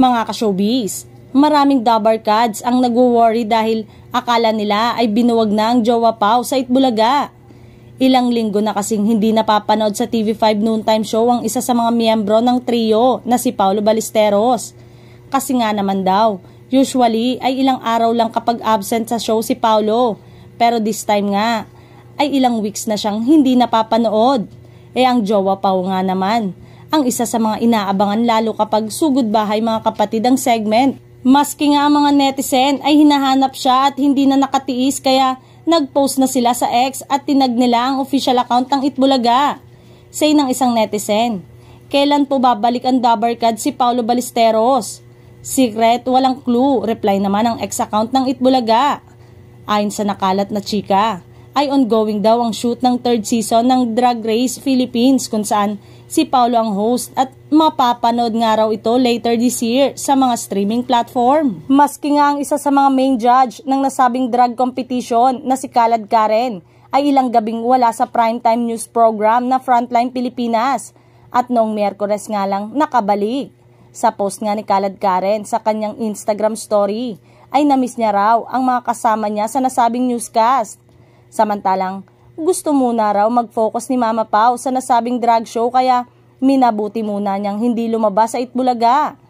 Mga ka-showbiz, maraming dabarkads ang nagwo-worry dahil akala nila ay binuwag na ang jowa pao sa Itbulaga. Ilang linggo na kasing hindi napapanood sa TV5 Noontime Show ang isa sa mga miyembro ng trio na si Paolo Balesteros. Kasi nga naman daw, usually ay ilang araw lang kapag absent sa show si Paolo. Pero this time nga, ay ilang weeks na siyang hindi napapanood. Eh ang jowa pao nga naman ang isa sa mga inaabangan lalo kapag sugod bahay mga kapatid ang segment. Maski nga ang mga netizen ay hinahanap siya at hindi na nakatiis kaya nagpost na sila sa X at tinag nila ang official account ng Itbulaga. Say ng isang netizen, kailan po babalik ang dabarkad si Paolo Balesteros? Secret, walang clue, reply naman ang ex-account ng Itbulaga. Ayon sa nakalat na chika, ay ongoing daw ang shoot ng third season ng Drag Race Philippines kung saan si Paolo ang host at mapapanood nga raw ito later this year sa mga streaming platform. Maski nga ang isa sa mga main judge ng nasabing drag competition na si Kalad Karen ay ilang gabing wala sa primetime news program na Frontline Pilipinas at noong Miyerkules nga lang nakabalik. Sa post nga ni Kalad Karen sa kanyang Instagram story ay namiss niya raw ang mga kasama niya sa nasabing newscast Samantalang, gusto muna raw mag-focus ni Mama Pau sa nasabing drag show kaya minabuti muna niyang hindi lumabas sa Itbulaga.